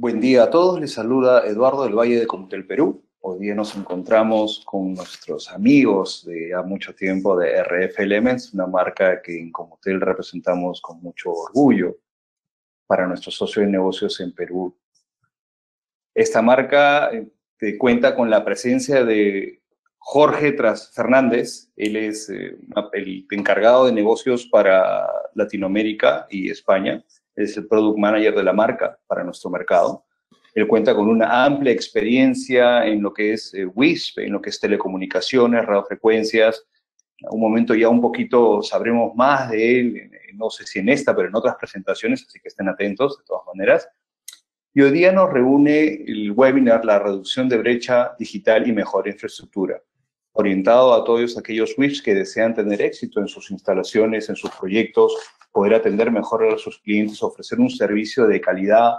Buen día a todos, les saluda Eduardo del Valle de Comutel Perú. Hoy día nos encontramos con nuestros amigos de ya mucho tiempo de RF Elements, una marca que en Comutel representamos con mucho orgullo para nuestros socios de negocios en Perú. Esta marca eh, cuenta con la presencia de Jorge Tras Fernández. Él es eh, el encargado de negocios para Latinoamérica y España es el product manager de la marca para nuestro mercado. Él cuenta con una amplia experiencia en lo que es eh, WISP, en lo que es telecomunicaciones, radiofrecuencias. un momento ya un poquito sabremos más de él, eh, no sé si en esta, pero en otras presentaciones, así que estén atentos de todas maneras. Y hoy día nos reúne el webinar La reducción de brecha digital y mejor infraestructura, orientado a todos aquellos WISPs que desean tener éxito en sus instalaciones, en sus proyectos, poder atender mejor a sus clientes, ofrecer un servicio de calidad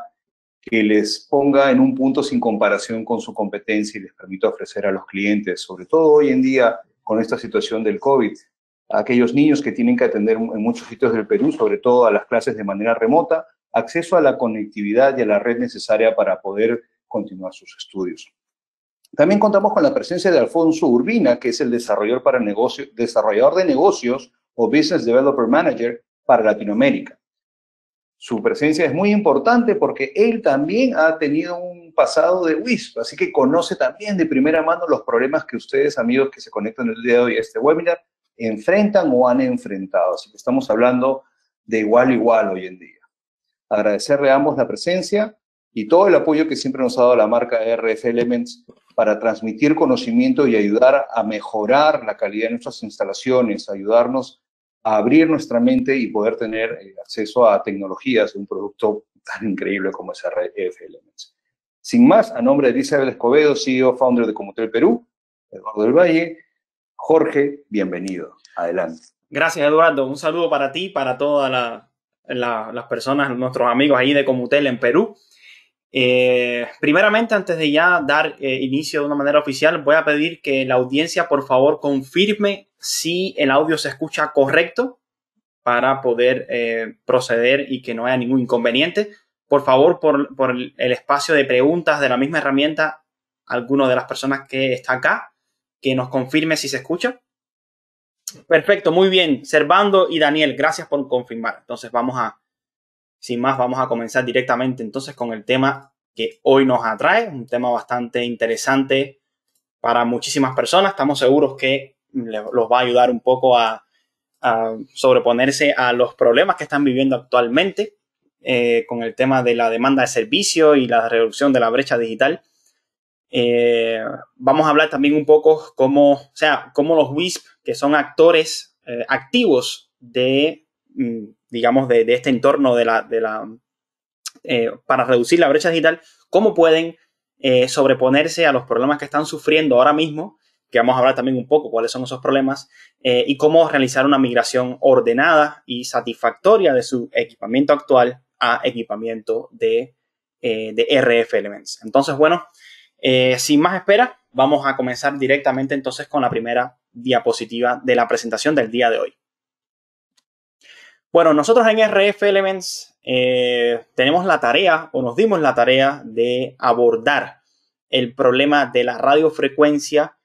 que les ponga en un punto sin comparación con su competencia y les permita ofrecer a los clientes, sobre todo hoy en día con esta situación del COVID, a aquellos niños que tienen que atender en muchos sitios del Perú, sobre todo a las clases de manera remota, acceso a la conectividad y a la red necesaria para poder continuar sus estudios. También contamos con la presencia de Alfonso Urbina, que es el desarrollador, para negocio, desarrollador de negocios o Business Developer Manager para Latinoamérica. Su presencia es muy importante porque él también ha tenido un pasado de WISP, así que conoce también de primera mano los problemas que ustedes, amigos que se conectan el día de hoy a este webinar, enfrentan o han enfrentado. Así que estamos hablando de igual a igual hoy en día. Agradecerle a ambos la presencia y todo el apoyo que siempre nos ha dado la marca RF Elements para transmitir conocimiento y ayudar a mejorar la calidad de nuestras instalaciones, ayudarnos abrir nuestra mente y poder tener eh, acceso a tecnologías de un producto tan increíble como es RF Sin más, a nombre de Isabel Escobedo, CEO, founder de Comutel Perú, Eduardo del Valle, Jorge, bienvenido. Adelante. Gracias, Eduardo. Un saludo para ti, para todas las personas, nuestros amigos ahí de Comutel en Perú. Eh, primeramente, antes de ya dar eh, inicio de una manera oficial, voy a pedir que la audiencia, por favor, confirme si el audio se escucha correcto para poder eh, proceder y que no haya ningún inconveniente. Por favor, por, el espacio de preguntas de la misma herramienta, alguno de las personas que está acá, que nos confirme si se escucha. Perfecto, muy bien. Servando y Daniel, gracias por confirmar. Entonces vamos a, sin más, vamos a comenzar directamente entonces con el tema que hoy nos atrae, un tema bastante interesante para muchísimas personas. Estamos seguros que los va a ayudar un poco a, sobreponerse a los problemas que están viviendo actualmente eh, con el tema de la demanda de servicio y la reducción de la brecha digital. Eh, vamos a hablar también un poco cómo, o sea, cómo los WISP, que son actores eh, activos de, mm, digamos, de, este entorno de la, de la para reducir la brecha digital, cómo pueden sobreponerse a los problemas que están sufriendo ahora mismo que vamos a hablar también un poco cuáles son esos problemas eh, y cómo realizar una migración ordenada y satisfactoria de su equipamiento actual a equipamiento de, eh, RF Elements. Entonces, bueno, eh, sin más espera, vamos a comenzar directamente entonces con la primera diapositiva de la presentación del día de hoy. Bueno, nosotros en RF Elements tenemos la tarea o nos dimos la tarea de abordar el problema de la radiofrecuencia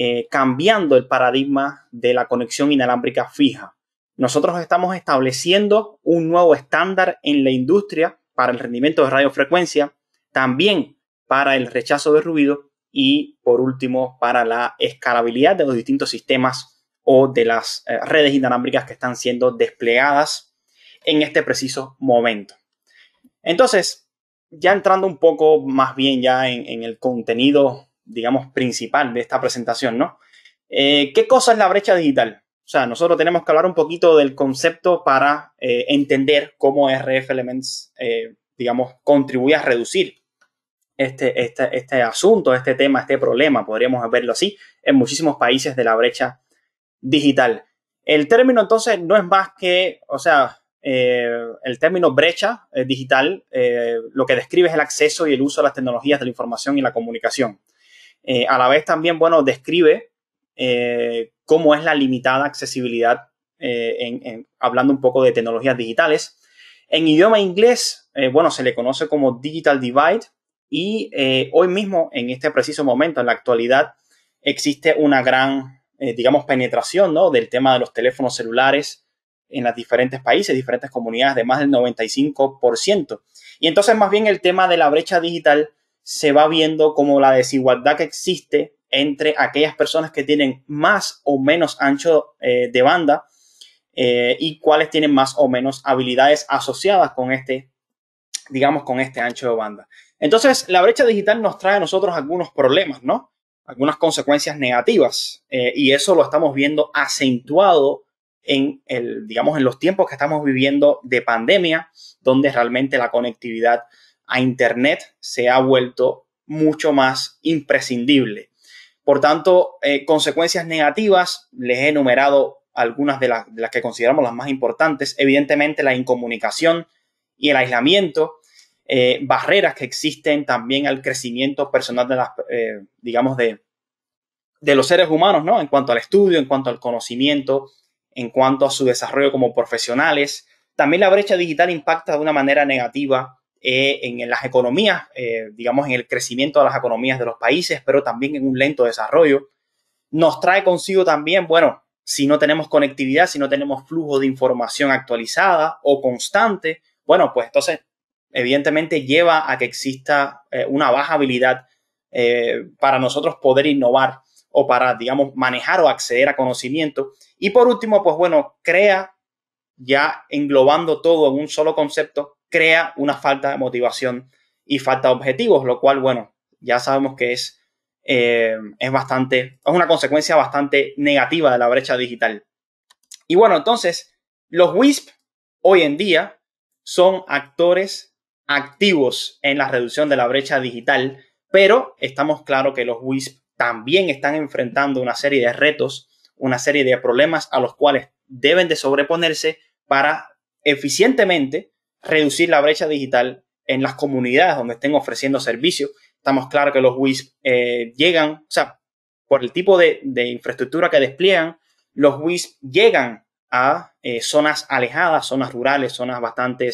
eh, cambiando el paradigma de la conexión inalámbrica fija. Nosotros estamos estableciendo un nuevo estándar en la industria para el rendimiento de radiofrecuencia, también para el rechazo de ruido y, por último, para la escalabilidad de los distintos sistemas o de las eh, redes inalámbricas que están siendo desplegadas en este preciso momento. Entonces, ya entrando un poco más bien ya en el contenido digamos, principal de esta presentación, ¿no? Eh, ¿Qué cosa es la brecha digital? O sea, nosotros tenemos que hablar un poquito del concepto para eh, entender cómo RF Elements, eh, digamos, contribuye a reducir este, este, este, asunto, este tema, este problema, podríamos verlo así, en muchísimos países de la brecha digital. El término entonces no es más que, o sea, el término brecha digital lo que describe es el acceso y el uso de las tecnologías de la información y la comunicación. Eh, a la vez también, bueno, describe eh, cómo es la limitada accesibilidad, eh, hablando un poco de tecnologías digitales. En idioma inglés, bueno, se le conoce como Digital Divide y hoy mismo, en este preciso momento, en la actualidad, existe una gran, digamos, penetración del tema de los teléfonos celulares en los diferentes países, diferentes comunidades, de más del 95%. Y entonces, más bien el tema de la brecha digital se va viendo como la desigualdad que existe entre aquellas personas que tienen más o menos ancho eh, de banda eh, y cuáles tienen más o menos habilidades asociadas con este, digamos, con este ancho de banda. Entonces, la brecha digital nos trae a nosotros algunos problemas, ¿no? Algunas consecuencias negativas eh, y eso lo estamos viendo acentuado en el, digamos, en los tiempos que estamos viviendo de pandemia, donde realmente la conectividad a Internet se ha vuelto mucho más imprescindible. Por tanto, eh, consecuencias negativas, les he enumerado algunas de, las que consideramos las más importantes, evidentemente la incomunicación y el aislamiento, eh, barreras que existen también al crecimiento personal de las, eh, digamos, de, los seres humanos, ¿no? En cuanto al estudio, en cuanto al conocimiento, en cuanto a su desarrollo como profesionales. También la brecha digital impacta de una manera negativa eh, en, las economías, eh, digamos, en el crecimiento de las economías de los países, pero también en un lento desarrollo. Nos trae consigo también, bueno, si no tenemos conectividad, si no tenemos flujo de información actualizada o constante, bueno, pues entonces evidentemente lleva a que exista eh, una baja habilidad para nosotros poder innovar o para, digamos, manejar o acceder a conocimiento. Y por último, pues bueno, crea ya englobando todo en un solo concepto, crea una falta de motivación y falta de objetivos, lo cual, bueno, ya sabemos que es, eh, es bastante, es una consecuencia bastante negativa de la brecha digital. Y bueno, entonces, los WISP hoy en día son actores activos en la reducción de la brecha digital, pero estamos claro que los WISP también están enfrentando una serie de retos, una serie de problemas a los cuales deben de sobreponerse para eficientemente reducir la brecha digital en las comunidades donde estén ofreciendo servicios. Estamos claros que los WISP eh, llegan, o sea, por el tipo de, infraestructura que despliegan, los WISP llegan a eh, zonas alejadas, zonas rurales, zonas bastante,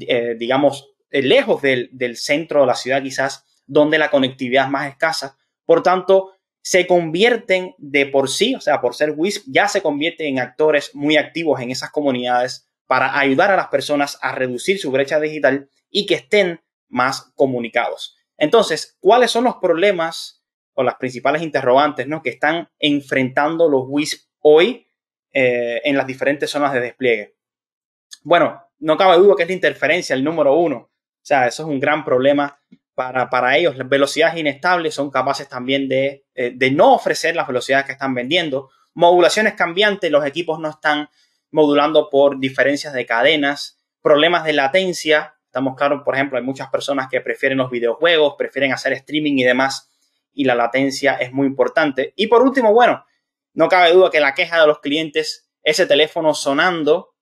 eh, digamos, lejos del, del centro de la ciudad quizás, donde la conectividad es más escasa. Por tanto, se convierten de por sí, o sea, por ser WISP, ya se convierten en actores muy activos en esas comunidades para ayudar a las personas a reducir su brecha digital y que estén más comunicados. Entonces, ¿cuáles son los problemas o las principales interrogantes ¿no? que están enfrentando los WISP hoy eh, en las diferentes zonas de despliegue? Bueno, no cabe duda que es la interferencia, el número uno. O sea, eso es un gran problema para, para ellos. Las velocidades inestables son capaces también de, eh, de no ofrecer las velocidades que están vendiendo. Modulaciones cambiantes, los equipos no están modulando por diferencias de cadenas, problemas de latencia. Estamos claros, por ejemplo, hay muchas personas que prefieren los videojuegos, prefieren hacer streaming y demás, y la latencia es muy importante. Y por último, bueno, no cabe duda que la queja de los clientes, ese teléfono sonando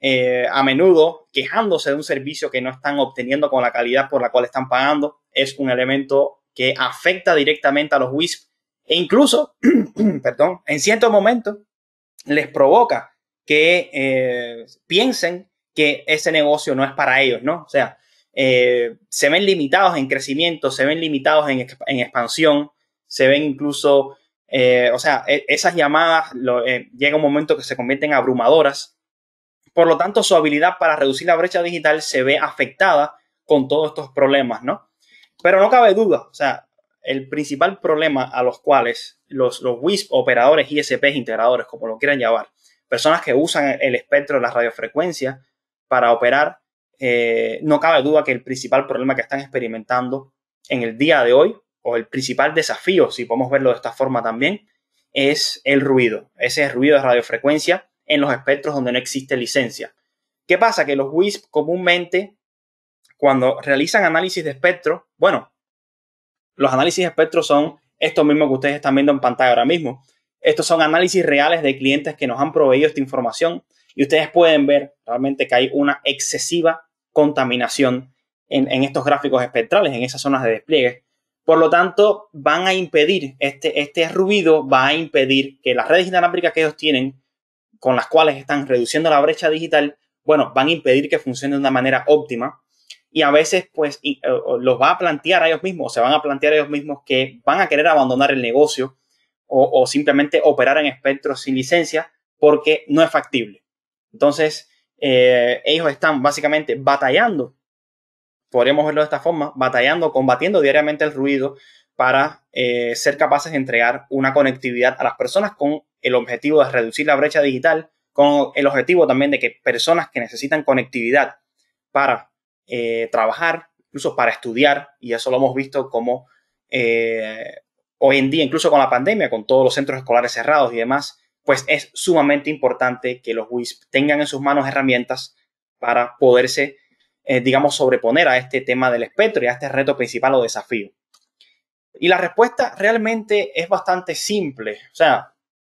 eh, a menudo, quejándose de un servicio que no están obteniendo con la calidad por la cual están pagando, es un elemento que afecta directamente a los WISP e incluso, perdón, en ciertos momentos les provoca que eh, piensen que ese negocio no es para ellos, ¿no? O sea, eh, se ven limitados en crecimiento, se ven limitados en, expansión, se ven incluso, eh, o sea, e-, esas llamadas llega un momento que se convierten en abrumadoras. Por lo tanto, su habilidad para reducir la brecha digital se ve afectada con todos estos problemas, ¿no? Pero no cabe duda, o sea, el principal problema a los cuales los, los WISP, operadores, ISPs, integradores, como lo quieran llamar, personas que usan el espectro de las radiofrecuencias para operar, eh, no cabe duda que el principal problema que están experimentando en el día de hoy, o el principal desafío, si podemos verlo de esta forma también, es el ruido, ese ruido de radiofrecuencia en los espectros donde no existe licencia. ¿Qué pasa? Que los WISP comúnmente, cuando realizan análisis de espectro, bueno, los análisis de espectro son esto mismo que ustedes están viendo en pantalla ahora mismo. Estos son análisis reales de clientes que nos han proveído esta información y ustedes pueden ver realmente que hay una excesiva contaminación en, estos gráficos espectrales, en esas zonas de despliegue. Por lo tanto, van a impedir, este, este ruido va a impedir que las redes inalámbricas que ellos tienen, con las cuales están reduciendo la brecha digital, bueno, van a impedir que funcione de una manera óptima. Y a veces, pues, eh, los va a plantear a ellos mismos, se van a plantear a ellos mismos que van a querer abandonar el negocio o, simplemente operar en espectro sin licencia porque no es factible. Entonces, eh, ellos están básicamente batallando, podríamos verlo de esta forma, batallando, combatiendo diariamente el ruido para eh, ser capaces de entregar una conectividad a las personas con el objetivo de reducir la brecha digital, con el objetivo también de que personas que necesitan conectividad para eh, trabajar, incluso para estudiar, y eso lo hemos visto como hoy en día, incluso con la pandemia, con todos los centros escolares cerrados y demás, pues es sumamente importante que los WISP tengan en sus manos herramientas para poderse, eh, digamos, sobreponer a este tema del espectro y a este reto principal o desafío. Y la respuesta realmente es bastante simple. O sea,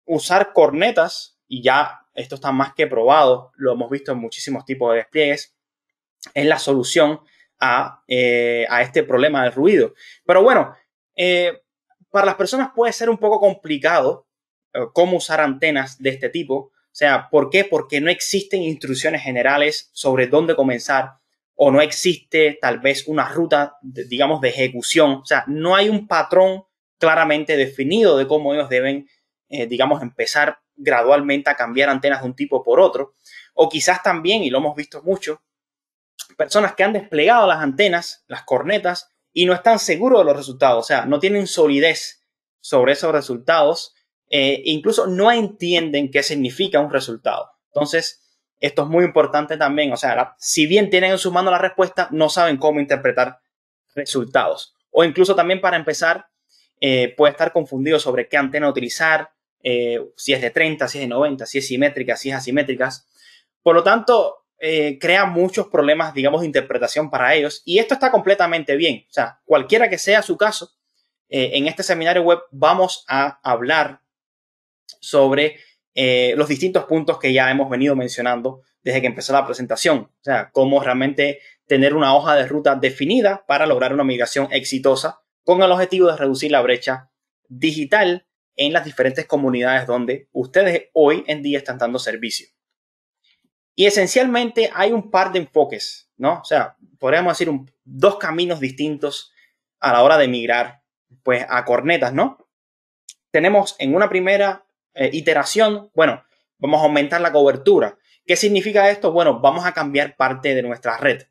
usar cornetas, y ya esto está más que probado, lo hemos visto en muchísimos tipos de despliegues, es la solución a, eh, a este problema del ruido. Pero bueno, eh, para las personas puede ser un poco complicado eh, cómo usar antenas de este tipo. O sea, ¿por qué? Porque no existen instrucciones generales sobre dónde comenzar o no existe tal vez una ruta, digamos, de ejecución. O sea, no hay un patrón claramente definido de cómo ellos deben, eh, digamos, empezar gradualmente a cambiar antenas de un tipo por otro. O quizás también, y lo hemos visto mucho, personas que han desplegado las antenas, las cornetas, y no están seguros de los resultados, o sea, no tienen solidez sobre esos resultados, eh, e incluso no entienden qué significa un resultado. Entonces, esto es muy importante también, o sea, si bien tienen en su mano la respuesta, no saben cómo interpretar resultados. O incluso también para empezar, eh, puede estar confundido sobre qué antena utilizar, eh, si es de 30, si es de 90, si es simétrica, si es asimétrica. Por lo tanto, eh, crea muchos problemas, digamos, de interpretación para ellos. Y esto está completamente bien. O sea, cualquiera que sea su caso, eh, en este seminario web vamos a hablar sobre eh, los distintos puntos que ya hemos venido mencionando desde que empezó la presentación. O sea, cómo realmente tener una hoja de ruta definida para lograr una migración exitosa con el objetivo de reducir la brecha digital en las diferentes comunidades donde ustedes hoy en día están dando servicio. Y esencialmente hay un par de enfoques, ¿no? O sea, podríamos decir dos caminos distintos a la hora de migrar, pues, a cornetas, ¿no? Tenemos en una primera eh, iteración, bueno, vamos a aumentar la cobertura. ¿Qué significa esto? Bueno, vamos a cambiar parte de nuestra red.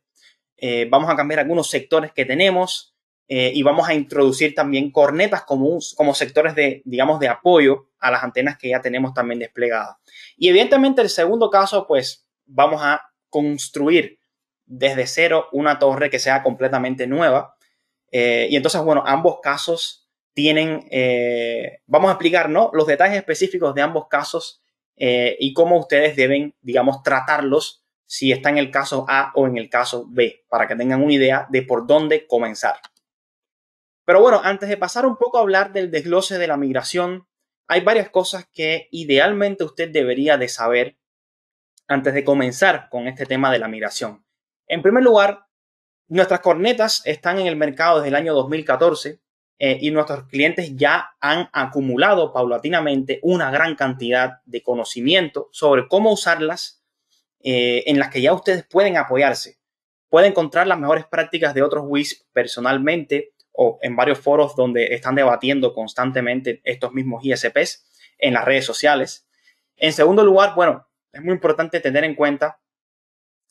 Eh, vamos a cambiar algunos sectores que tenemos eh, y vamos a introducir también cornetas como, como sectores de, digamos, de apoyo a las antenas que ya tenemos también desplegadas. Y evidentemente el segundo caso, pues, vamos a construir desde cero una torre que sea completamente nueva. Eh, y entonces, bueno, ambos casos tienen, eh, vamos a explicar, ¿no? Los detalles específicos de ambos casos eh, y cómo ustedes deben, digamos, tratarlos si está en el caso A o en el caso B, para que tengan una idea de por dónde comenzar. Pero bueno, antes de pasar un poco a hablar del desglose de la migración, hay varias cosas que idealmente usted debería de saber antes de comenzar con este tema de la migración. En primer lugar, nuestras cornetas están en el mercado desde el año 2014 eh, y nuestros clientes ya han acumulado paulatinamente una gran cantidad de conocimiento sobre cómo usarlas, eh, en las que ya ustedes pueden apoyarse. Pueden encontrar las mejores prácticas de otros WISP personalmente o en varios foros donde están debatiendo constantemente estos mismos ISPs en las redes sociales. En segundo lugar, bueno, es muy importante tener en cuenta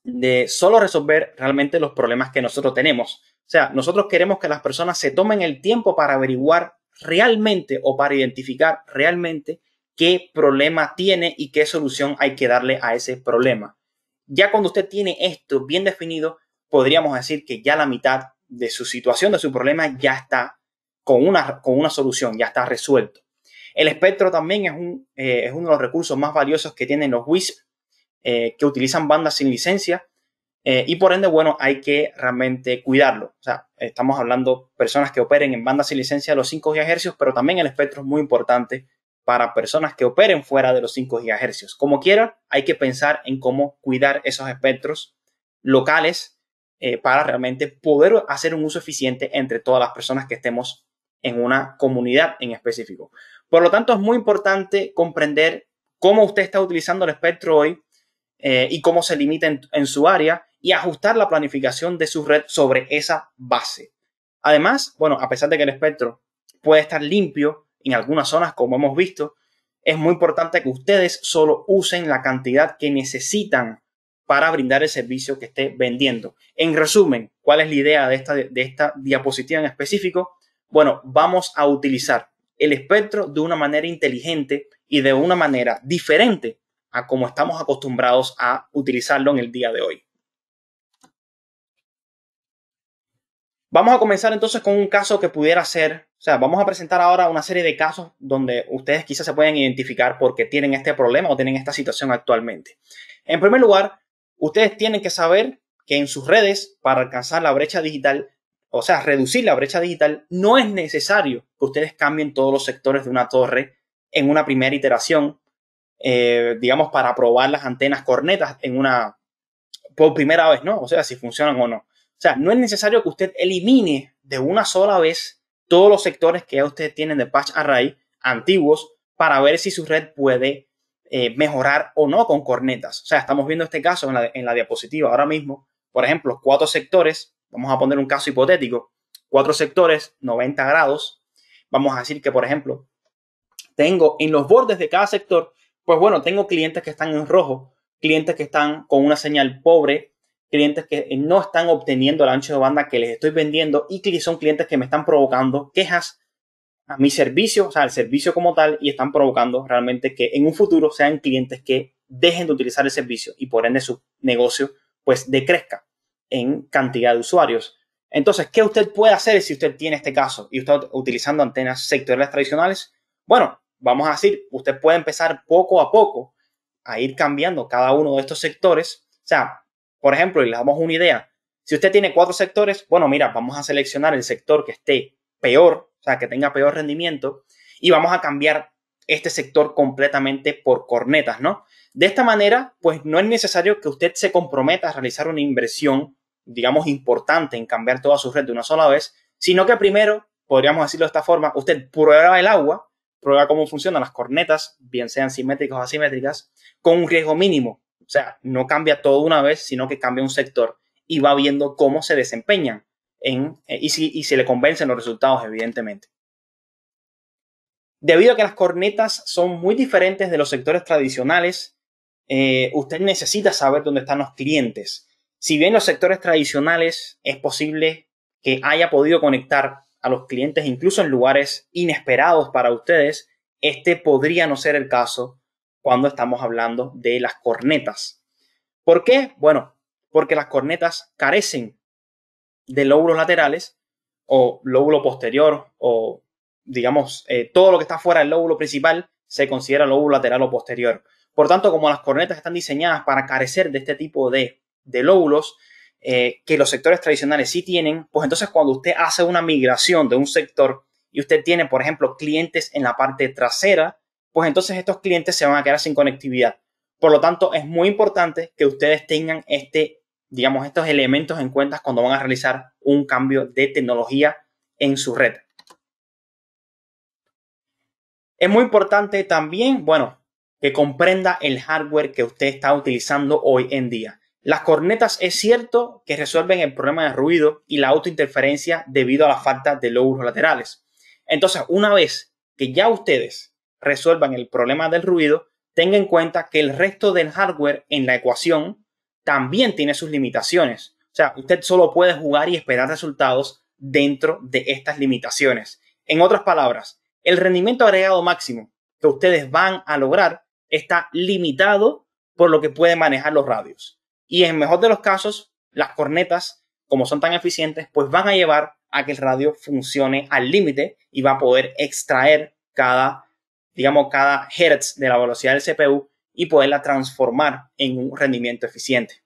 de solo resolver realmente los problemas que nosotros tenemos. O sea, nosotros queremos que las personas se tomen el tiempo para averiguar realmente o para identificar realmente qué problema tiene y qué solución hay que darle a ese problema. Ya cuando usted tiene esto bien definido, podríamos decir que ya la mitad de su situación, de su problema, ya está con una, con una solución, ya está resuelto. El espectro también eh, es, uno de los recursos más valiosos que tienen los WISP, eh, que utilizan bandas sin licencia. Eh, y por ende, bueno, hay que realmente cuidarlo. O sea, estamos hablando personas que operen en bandas sin licencia de los 5 GHz, pero también el espectro es muy importante para personas que operen fuera de los 5 GHz. Como quieran, hay que pensar en cómo cuidar esos espectros locales para realmente poder hacer un uso eficiente entre todas las personas que estemos en una comunidad en específico. Por lo tanto, es muy importante comprender cómo usted está utilizando el espectro hoy eh, y cómo se limita en, su área y ajustar la planificación de su red sobre esa base. Además, bueno, a pesar de que el espectro puede estar limpio en algunas zonas, como hemos visto, es muy importante que ustedes solo usen la cantidad que necesitan para brindar el servicio que esté vendiendo. En resumen, ¿cuál es la idea de esta, de esta diapositiva en específico? Bueno, vamos a utilizar el espectro de una manera inteligente y de una manera diferente a como estamos acostumbrados a utilizarlo en el día de hoy. Vamos a comenzar entonces con un caso que pudiera ser, o sea, vamos a presentar ahora una serie de casos donde ustedes quizás se pueden identificar porque tienen este problema o tienen esta situación actualmente. En primer lugar, ustedes tienen que saber que en sus redes, para alcanzar la brecha digital, o sea, reducir la brecha digital, no es necesario que ustedes cambien todos los sectores de una torre en una primera iteración, eh, digamos, para probar las antenas cornetas en una, por primera vez, ¿no? O sea, si funcionan o no. O sea, no es necesario que usted elimine de una sola vez todos los sectores que ustedes tienen de patch array antiguos para ver si su red puede eh, mejorar o no con cornetas. O sea, estamos viendo este caso en la, en la diapositiva ahora mismo. Por ejemplo, cuatro sectores vamos a poner un caso hipotético, cuatro sectores, 90 grados, vamos a decir que, por ejemplo, tengo en los bordes de cada sector, pues bueno, tengo clientes que están en rojo, clientes que están con una señal pobre, clientes que no están obteniendo el ancho de banda que les estoy vendiendo y que son clientes que me están provocando quejas a mi servicio, o sea, al servicio como tal, y están provocando realmente que en un futuro sean clientes que dejen de utilizar el servicio y por ende su negocio pues decrezca en cantidad de usuarios. Entonces, ¿qué usted puede hacer si usted tiene este caso y está utilizando antenas sectoriales tradicionales? Bueno, vamos a decir, usted puede empezar poco a poco a ir cambiando cada uno de estos sectores. O sea, por ejemplo, y le damos una idea, si usted tiene cuatro sectores, bueno, mira, vamos a seleccionar el sector que esté peor, o sea, que tenga peor rendimiento, y vamos a cambiar este sector completamente por cornetas, ¿no? De esta manera, pues no es necesario que usted se comprometa a realizar una inversión digamos, importante en cambiar toda su red de una sola vez, sino que primero, podríamos decirlo de esta forma, usted prueba el agua, prueba cómo funcionan las cornetas, bien sean simétricas o asimétricas, con un riesgo mínimo. O sea, no cambia todo una vez, sino que cambia un sector y va viendo cómo se desempeñan eh, y, si, y se le convencen los resultados, evidentemente. Debido a que las cornetas son muy diferentes de los sectores tradicionales, eh, usted necesita saber dónde están los clientes si bien los sectores tradicionales es posible que haya podido conectar a los clientes incluso en lugares inesperados para ustedes, este podría no ser el caso cuando estamos hablando de las cornetas. ¿Por qué? Bueno, porque las cornetas carecen de lóbulos laterales o lóbulo posterior o digamos eh, todo lo que está fuera del lóbulo principal se considera lóbulo lateral o posterior. Por tanto, como las cornetas están diseñadas para carecer de este tipo de de lóbulos eh, que los sectores tradicionales sí tienen, pues entonces cuando usted hace una migración de un sector y usted tiene, por ejemplo, clientes en la parte trasera, pues entonces estos clientes se van a quedar sin conectividad. Por lo tanto, es muy importante que ustedes tengan este, digamos, estos elementos en cuenta cuando van a realizar un cambio de tecnología en su red. Es muy importante también, bueno, que comprenda el hardware que usted está utilizando hoy en día. Las cornetas es cierto que resuelven el problema de ruido y la autointerferencia debido a la falta de lóbulos laterales. Entonces, una vez que ya ustedes resuelvan el problema del ruido, tenga en cuenta que el resto del hardware en la ecuación también tiene sus limitaciones. O sea, usted solo puede jugar y esperar resultados dentro de estas limitaciones. En otras palabras, el rendimiento agregado máximo que ustedes van a lograr está limitado por lo que pueden manejar los radios. Y en mejor de los casos, las cornetas, como son tan eficientes, pues van a llevar a que el radio funcione al límite y va a poder extraer cada, digamos, cada hertz de la velocidad del CPU y poderla transformar en un rendimiento eficiente.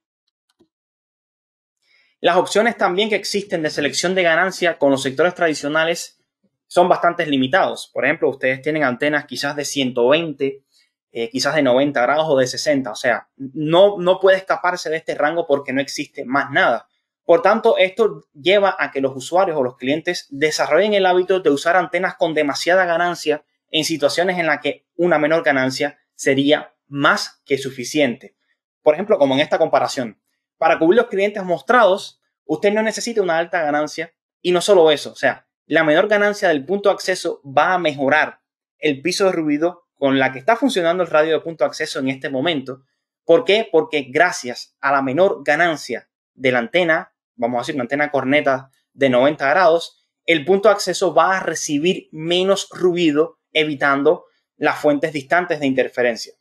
Las opciones también que existen de selección de ganancia con los sectores tradicionales son bastante limitados. Por ejemplo, ustedes tienen antenas quizás de 120 eh, quizás de 90 grados o de 60. O sea, no, no puede escaparse de este rango porque no existe más nada. Por tanto, esto lleva a que los usuarios o los clientes desarrollen el hábito de usar antenas con demasiada ganancia en situaciones en las que una menor ganancia sería más que suficiente. Por ejemplo, como en esta comparación, para cubrir los clientes mostrados, usted no necesita una alta ganancia y no solo eso, o sea, la menor ganancia del punto de acceso va a mejorar el piso de ruido con la que está funcionando el radio de punto de acceso en este momento. ¿Por qué? Porque gracias a la menor ganancia de la antena, vamos a decir, una antena corneta de 90 grados, el punto de acceso va a recibir menos ruido, evitando las fuentes distantes de interferencia.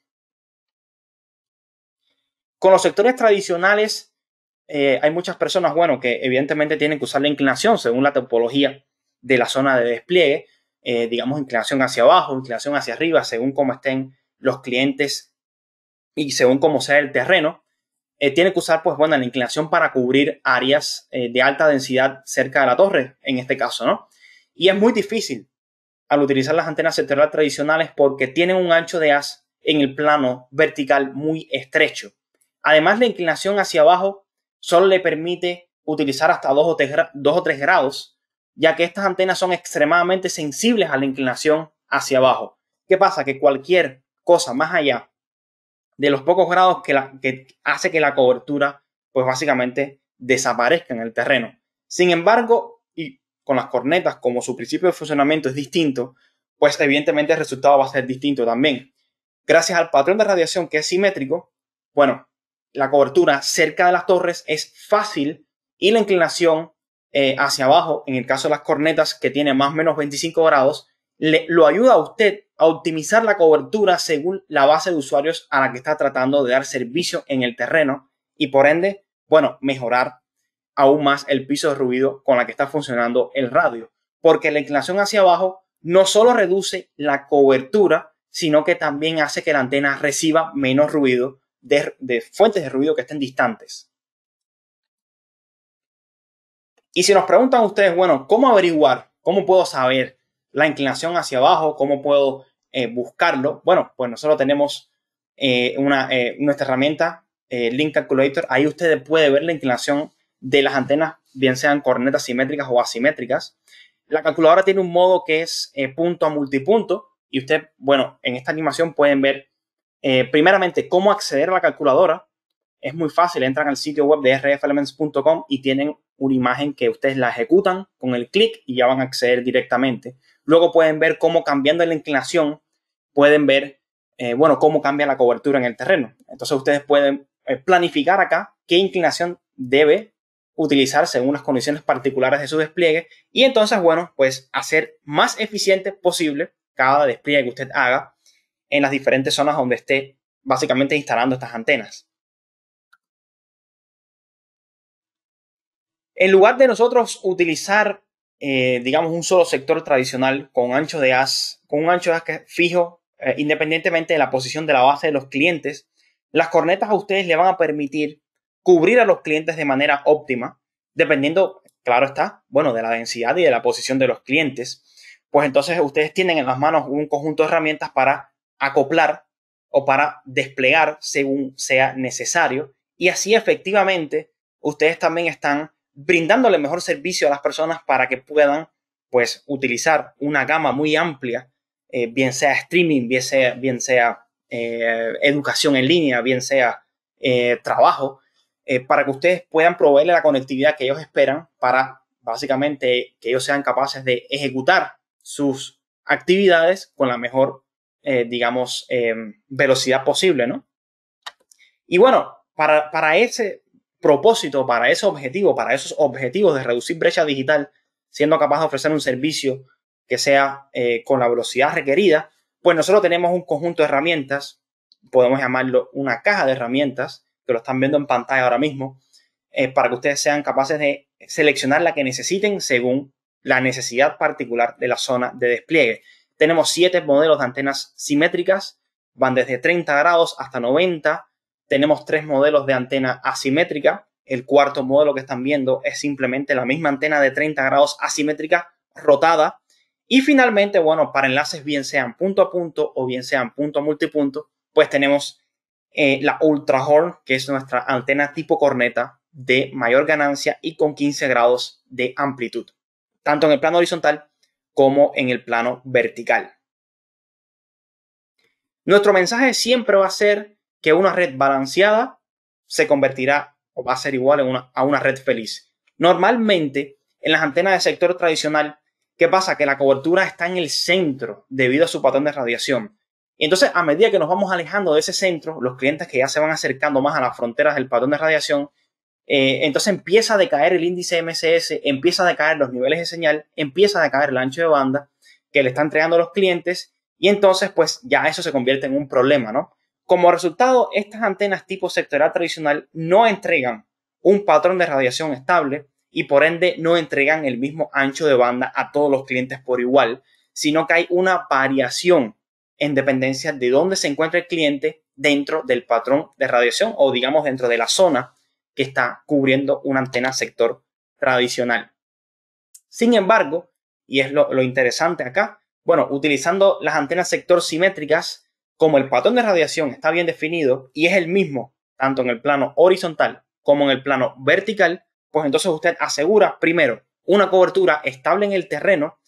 Con los sectores tradicionales, eh, hay muchas personas, bueno, que evidentemente tienen que usar la inclinación según la topología de la zona de despliegue, eh, digamos, inclinación hacia abajo, inclinación hacia arriba, según cómo estén los clientes y según cómo sea el terreno. Eh, tiene que usar, pues, bueno, la inclinación para cubrir áreas eh, de alta densidad cerca de la torre, en este caso, ¿no? Y es muy difícil al utilizar las antenas sectoriales tradicionales porque tienen un ancho de haz en el plano vertical muy estrecho. Además, la inclinación hacia abajo solo le permite utilizar hasta o 2 o 3 grados ya que estas antenas son extremadamente sensibles a la inclinación hacia abajo. ¿Qué pasa? Que cualquier cosa más allá de los pocos grados que, que hace que la cobertura, pues básicamente desaparezca en el terreno. Sin embargo, y con las cornetas, como su principio de funcionamiento es distinto, pues evidentemente el resultado va a ser distinto también. Gracias al patrón de radiación que es simétrico, bueno, la cobertura cerca de las torres es fácil y la inclinación eh, hacia abajo, en el caso de las cornetas que tiene más o menos 25 grados, le, lo ayuda a usted a optimizar la cobertura según la base de usuarios a la que está tratando de dar servicio en el terreno y por ende, bueno, mejorar aún más el piso de ruido con la que está funcionando el radio. Porque la inclinación hacia abajo no solo reduce la cobertura, sino que también hace que la antena reciba menos ruido de fuentes de ruido que estén distantes. Y si nos preguntan ustedes, bueno, ¿cómo averiguar? ¿Cómo puedo saber la inclinación hacia abajo? ¿Cómo puedo eh, buscarlo? Bueno, pues nosotros tenemos eh, una, eh, nuestra herramienta Link Calculator. Ahí ustedes pueden ver la inclinación de las antenas, bien sean cornetas simétricas o asimétricas. La calculadora tiene un modo que es punto a multipunto. Y usted, bueno, en esta animación pueden ver primeramente cómo acceder a la calculadora, es muy fácil, entran al sitio web de rfelements.com y tienen una imagen que ustedes la ejecutan con el clic y ya van a acceder directamente. Luego pueden ver cómo cambiando la inclinación pueden ver, eh, bueno, cómo cambia la cobertura en el terreno. Entonces ustedes pueden eh, planificar acá qué inclinación debe utilizar según las condiciones particulares de su despliegue y entonces, bueno, pues hacer más eficiente posible cada despliegue que usted haga en las diferentes zonas donde esté básicamente instalando estas antenas. En lugar de nosotros utilizar, eh, digamos, un solo sector tradicional con ancho de as, con un ancho de as que fijo, eh, independientemente de la posición de la base de los clientes, las cornetas a ustedes le van a permitir cubrir a los clientes de manera óptima, dependiendo, claro está, bueno, de la densidad y de la posición de los clientes. Pues entonces ustedes tienen en las manos un conjunto de herramientas para acoplar o para desplegar según sea necesario. Y así efectivamente ustedes también están brindándole mejor servicio a las personas para que puedan pues utilizar una gama muy amplia, eh, bien sea streaming, bien sea, bien sea eh, educación en línea, bien sea eh, trabajo, para que ustedes puedan proveerle la conectividad que ellos esperan para básicamente que ellos sean capaces de ejecutar sus actividades con la mejor, digamos, velocidad posible, ¿no? Y bueno, para, para ese, propósito, para ese objetivo, para esos objetivos de reducir brecha digital, siendo capaz de ofrecer un servicio que sea eh, con la velocidad requerida, pues nosotros tenemos un conjunto de herramientas, podemos llamarlo una caja de herramientas, que lo están viendo en pantalla ahora mismo, eh, para que ustedes sean capaces de seleccionar la que necesiten según la necesidad particular de la zona de despliegue. Tenemos siete modelos de antenas simétricas, van desde 30 grados hasta 90, tenemos tres modelos de antena asimétrica. El cuarto modelo que están viendo es simplemente la misma antena de 30 grados asimétrica rotada. Y finalmente, bueno, para enlaces bien sean punto a punto o bien sean punto a multipunto, pues tenemos eh, la Ultra Horn, que es nuestra antena tipo corneta de mayor ganancia y con 15 grados de amplitud, tanto en el plano horizontal como en el plano vertical. Nuestro mensaje siempre va a ser que una red balanceada se convertirá o va a ser igual a una, a una red feliz. Normalmente, en las antenas de sector tradicional, ¿qué pasa? Que la cobertura está en el centro debido a su patrón de radiación. entonces, a medida que nos vamos alejando de ese centro, los clientes que ya se van acercando más a las fronteras del patrón de radiación, eh, entonces empieza a decaer el índice MSS, empieza a decaer los niveles de señal, empieza a decaer el ancho de banda que le están entregando los clientes y entonces pues ya eso se convierte en un problema, ¿no? Como resultado, estas antenas tipo sectoral tradicional no entregan un patrón de radiación estable y por ende no entregan el mismo ancho de banda a todos los clientes por igual, sino que hay una variación en dependencia de dónde se encuentra el cliente dentro del patrón de radiación o digamos dentro de la zona que está cubriendo una antena sector tradicional. Sin embargo, y es lo interesante acá, bueno, utilizando las antenas sector simétricas, como el patrón de radiación está bien definido y es el mismo tanto en el plano horizontal como en el plano vertical, pues entonces usted asegura, primero, una cobertura estable en el terreno,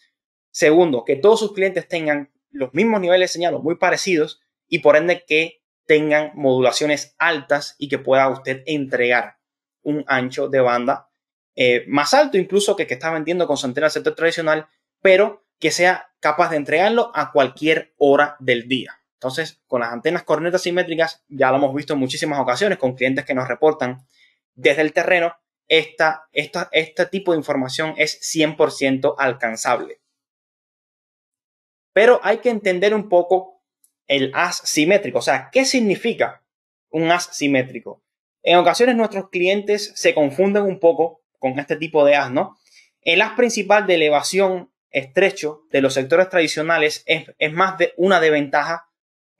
segundo, que todos sus clientes tengan los mismos niveles de señal muy parecidos y por ende que tengan modulaciones altas y que pueda usted entregar un ancho de banda eh, más alto incluso que que está vendiendo con su sector tradicional, pero que sea capaz de entregarlo a cualquier hora del día. Entonces, con las antenas cornetas simétricas, ya lo hemos visto en muchísimas ocasiones con clientes que nos reportan desde el terreno, esta, este tipo de información es 100% alcanzable. Pero hay que entender un poco el haz simétrico, o sea, ¿qué significa un haz simétrico? En ocasiones nuestros clientes se confunden un poco con este tipo de haz, ¿no? El haz principal de elevación estrecho de los sectores tradicionales es más de una desventaja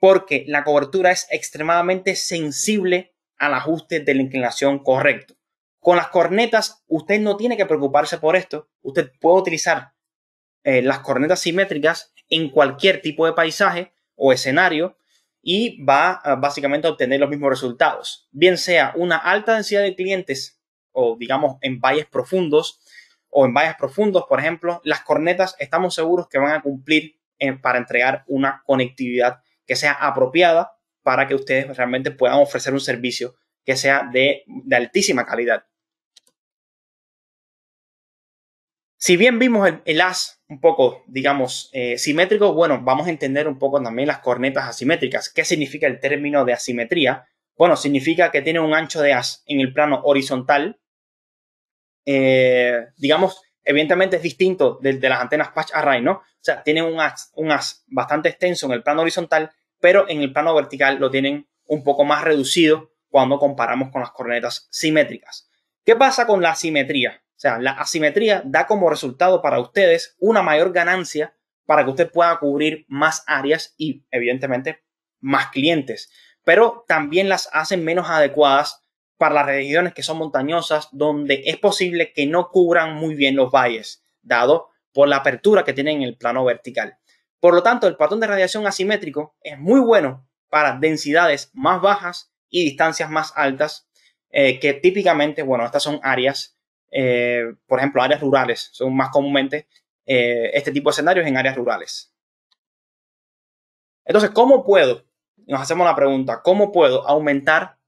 porque la cobertura es extremadamente sensible al ajuste de la inclinación correcto. Con las cornetas, usted no tiene que preocuparse por esto. Usted puede utilizar eh, las cornetas simétricas en cualquier tipo de paisaje o escenario y va básicamente a obtener los mismos resultados. Bien sea una alta densidad de clientes o digamos en valles profundos o en valles profundos, por ejemplo, las cornetas estamos seguros que van a cumplir eh, para entregar una conectividad que sea apropiada para que ustedes realmente puedan ofrecer un servicio que sea de, altísima calidad. Si bien vimos el, as un poco, digamos, eh, simétrico, bueno, vamos a entender un poco también las cornetas asimétricas. ¿Qué significa el término de asimetría? Bueno, significa que tiene un ancho de as en el plano horizontal. Eh, digamos, evidentemente es distinto de, de, las antenas patch array, ¿no? O sea, tiene un as, un as bastante extenso en el plano horizontal pero en el plano vertical lo tienen un poco más reducido cuando comparamos con las cornetas simétricas. ¿Qué pasa con la asimetría? O sea, la asimetría da como resultado para ustedes una mayor ganancia para que usted pueda cubrir más áreas y evidentemente más clientes, pero también las hacen menos adecuadas para las regiones que son montañosas, donde es posible que no cubran muy bien los valles, dado por la apertura que tienen en el plano vertical. Por lo tanto, el patrón de radiación asimétrico es muy bueno para densidades más bajas y distancias más altas, eh, que típicamente, bueno, estas son áreas, eh, por ejemplo, áreas rurales, son más comúnmente eh, este tipo de escenarios en áreas rurales. Entonces, ¿cómo puedo? Nos hacemos la pregunta, ¿cómo puedo aumentar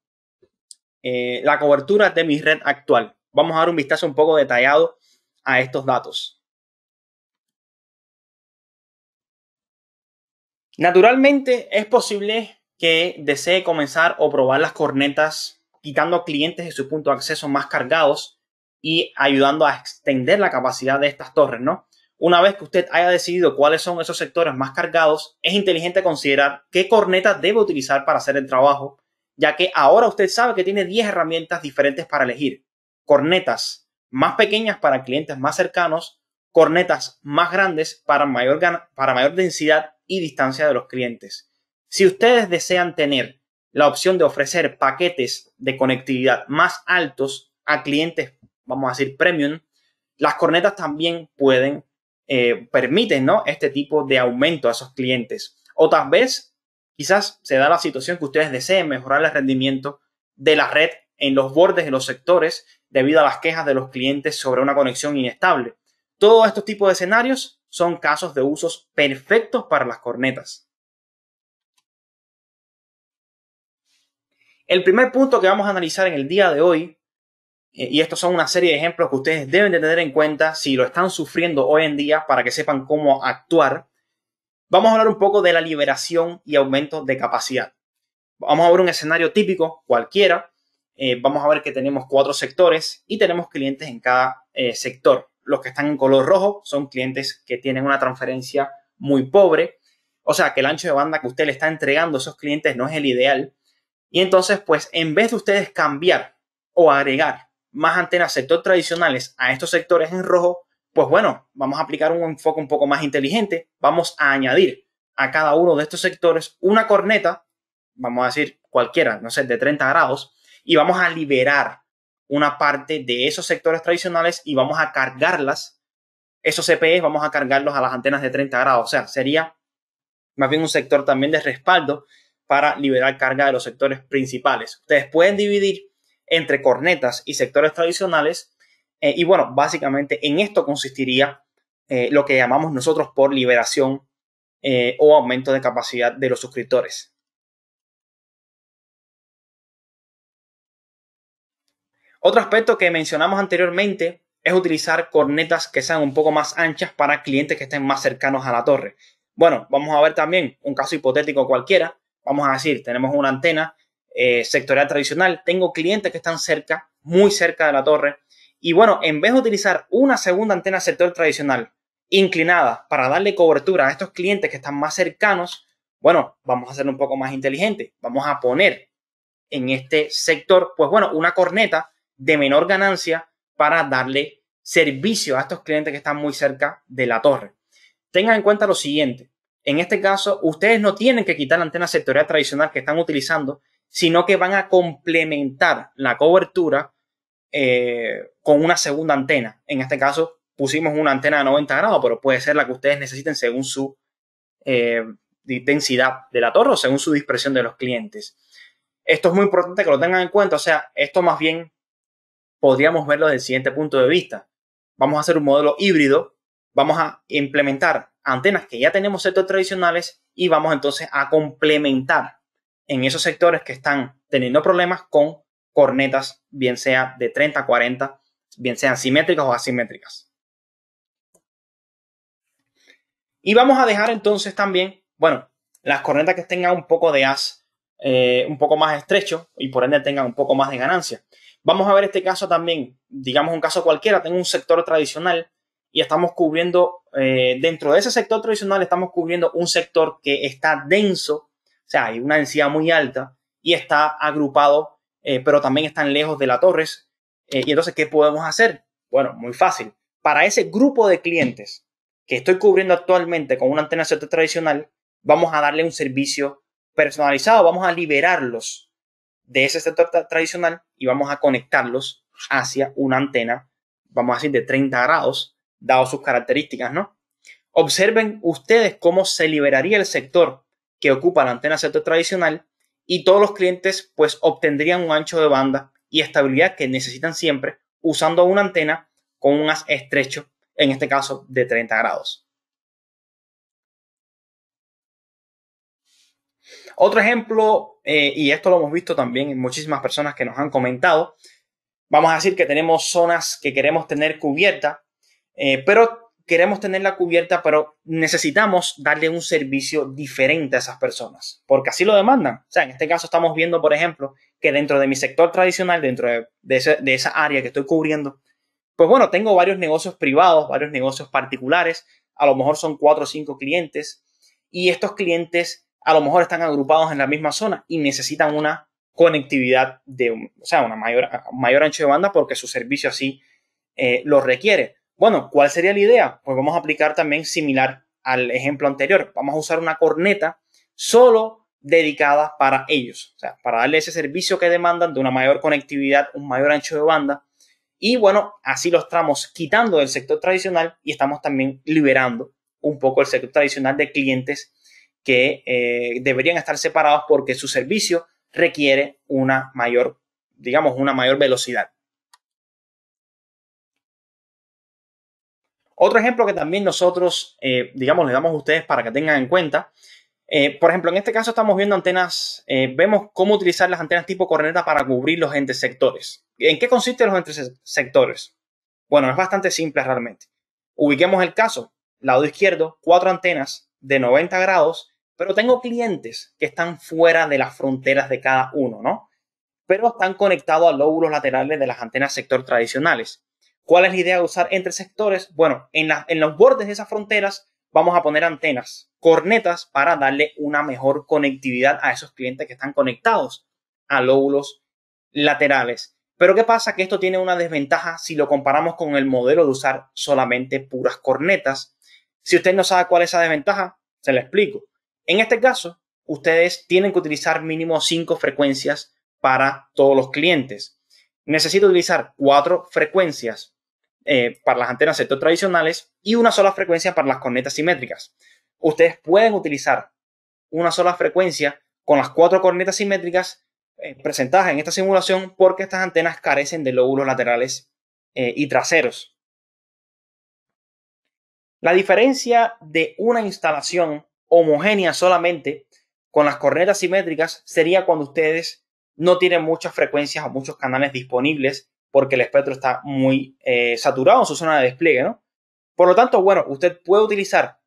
la cobertura de mi red actual? Vamos a dar un vistazo un poco detallado a estos datos. Naturalmente es posible que desee comenzar o probar las cornetas quitando clientes de su punto de acceso más cargados y ayudando a extender la capacidad de estas torres, ¿no? Una vez que usted haya decidido cuáles son esos sectores más cargados, es inteligente considerar qué cornetas debe utilizar para hacer el trabajo, ya que ahora usted sabe que tiene 10 herramientas diferentes para elegir. Cornetas más pequeñas para clientes más cercanos, cornetas más grandes para mayor densidad y distancia de los clientes. Si ustedes desean tener la opción de ofrecer paquetes de conectividad más altos a clientes, vamos a decir, premium, las cornetas también pueden, eh, permiten, ¿no? Este tipo de aumento a esos clientes. O tal vez, quizás se da la situación que ustedes deseen mejorar el rendimiento de la red en los bordes de los sectores debido a las quejas de los clientes sobre una conexión inestable. Todos estos tipos de escenarios son casos de usos perfectos para las cornetas. El primer punto que vamos a analizar en el día de hoy, eh, y estos son una serie de ejemplos que ustedes deben de tener en cuenta si lo están sufriendo hoy en día para que sepan cómo actuar, vamos a hablar un poco de la liberación y aumento de capacidad. Vamos a ver un escenario típico, cualquiera. Eh, vamos a ver que tenemos cuatro sectores y tenemos clientes en cada eh, sector los que están en color rojo son clientes que tienen una transferencia muy pobre. O sea, que el ancho de banda que usted le está entregando a esos clientes no es el ideal. Y entonces, pues, en vez de ustedes cambiar o agregar más antenas sector tradicionales a estos sectores en rojo, pues bueno, vamos a aplicar un enfoque un poco más inteligente. Vamos a añadir a cada uno de estos sectores una corneta, vamos a decir cualquiera, no sé, de 30 grados, y vamos a liberar una parte de esos sectores tradicionales y vamos a cargarlas, esos CPEs vamos a cargarlos a las antenas de 30 grados. O sea, sería más bien un sector también de respaldo para liberar carga de los sectores principales. Ustedes pueden dividir entre cornetas y sectores tradicionales. Eh, y bueno, básicamente en esto consistiría eh, lo que llamamos nosotros por liberación eh, o aumento de capacidad de los suscriptores. Otro aspecto que mencionamos anteriormente es utilizar cornetas que sean un poco más anchas para clientes que estén más cercanos a la torre. Bueno, vamos a ver también un caso hipotético cualquiera. Vamos a decir, tenemos una antena eh, sectorial tradicional, tengo clientes que están cerca, muy cerca de la torre, y bueno, en vez de utilizar una segunda antena sectorial tradicional inclinada para darle cobertura a estos clientes que están más cercanos, bueno, vamos a ser un poco más inteligente. vamos a poner en este sector, pues bueno, una corneta de menor ganancia para darle servicio a estos clientes que están muy cerca de la torre. Tengan en cuenta lo siguiente. En este caso, ustedes no tienen que quitar la antena sectorial tradicional que están utilizando, sino que van a complementar la cobertura eh, con una segunda antena. En este caso, pusimos una antena de 90 grados, pero puede ser la que ustedes necesiten según su eh, densidad de la torre o según su dispersión de los clientes. Esto es muy importante que lo tengan en cuenta, o sea, esto más bien podríamos verlo desde el siguiente punto de vista. Vamos a hacer un modelo híbrido, vamos a implementar antenas que ya tenemos sectores tradicionales y vamos entonces a complementar en esos sectores que están teniendo problemas con cornetas, bien sea de 30, 40, bien sean simétricas o asimétricas. Y vamos a dejar entonces también, bueno, las cornetas que tengan un poco de as eh, un poco más estrecho y por ende tengan un poco más de ganancia. Vamos a ver este caso también, digamos un caso cualquiera, tengo un sector tradicional y estamos cubriendo, eh, dentro de ese sector tradicional estamos cubriendo un sector que está denso, o sea, hay una densidad muy alta y está agrupado, eh, pero también están lejos de la torres. Eh, y entonces, ¿qué podemos hacer? Bueno, muy fácil. Para ese grupo de clientes que estoy cubriendo actualmente con una antena de tradicional, vamos a darle un servicio personalizado, vamos a liberarlos de ese sector tradicional y vamos a conectarlos hacia una antena, vamos a decir, de 30 grados, dado sus características, ¿no? Observen ustedes cómo se liberaría el sector que ocupa la antena sector tradicional y todos los clientes pues obtendrían un ancho de banda y estabilidad que necesitan siempre usando una antena con un as estrecho, en este caso de 30 grados. Otro ejemplo, eh, y esto lo hemos visto también en muchísimas personas que nos han comentado, vamos a decir que tenemos zonas que queremos tener cubierta, eh, pero queremos tenerla cubierta, pero necesitamos darle un servicio diferente a esas personas, porque así lo demandan. O sea, en este caso estamos viendo, por ejemplo, que dentro de mi sector tradicional, dentro de, de esa área que estoy cubriendo, pues bueno, tengo varios negocios privados, varios negocios particulares, a lo mejor son cuatro o cinco clientes, y estos clientes a lo mejor están agrupados en la misma zona y necesitan una conectividad de, o sea, una mayor, mayor ancho de banda porque su servicio así eh, lo requiere. Bueno, ¿cuál sería la idea? Pues vamos a aplicar también similar al ejemplo anterior. Vamos a usar una corneta solo dedicada para ellos, o sea, para darle ese servicio que demandan de una mayor conectividad, un mayor ancho de banda. Y bueno, así lo estamos quitando del sector tradicional y estamos también liberando un poco el sector tradicional de clientes que eh, deberían estar separados porque su servicio requiere una mayor, digamos, una mayor velocidad. Otro ejemplo que también nosotros, eh, digamos, le damos a ustedes para que tengan en cuenta, eh, por ejemplo, en este caso estamos viendo antenas, vemos cómo utilizar las antenas tipo corneta para cubrir los sectores. ¿En qué consisten los sectores? Bueno, es bastante simple realmente. Ubiquemos el caso, lado izquierdo, cuatro antenas de 90 grados pero tengo clientes que están fuera de las fronteras de cada uno, ¿no? Pero están conectados a lóbulos laterales de las antenas sector tradicionales. ¿Cuál es la idea de usar entre sectores? Bueno, en, los bordes de esas fronteras vamos a poner antenas, cornetas, para darle una mejor conectividad a esos clientes que están conectados a lóbulos laterales. Pero ¿qué pasa? Que esto tiene una desventaja si lo comparamos con el modelo de usar solamente puras cornetas. Si usted no sabe cuál es esa desventaja, se la explico. En este caso, ustedes tienen que utilizar mínimo cinco frecuencias para todos los clientes. Necesito utilizar cuatro frecuencias eh, para las antenas sector tradicionales y una sola frecuencia para las cornetas simétricas. Ustedes pueden utilizar una sola frecuencia con las cuatro cornetas simétricas eh, presentadas en esta simulación porque estas antenas carecen de lóbulos laterales eh, y traseros. La diferencia de una instalación homogénea solamente con las cornetas simétricas sería cuando ustedes no tienen muchas frecuencias o muchos canales disponibles porque el espectro está muy eh, saturado en su zona de despliegue, ¿no? Por lo tanto, bueno, usted puede utilizar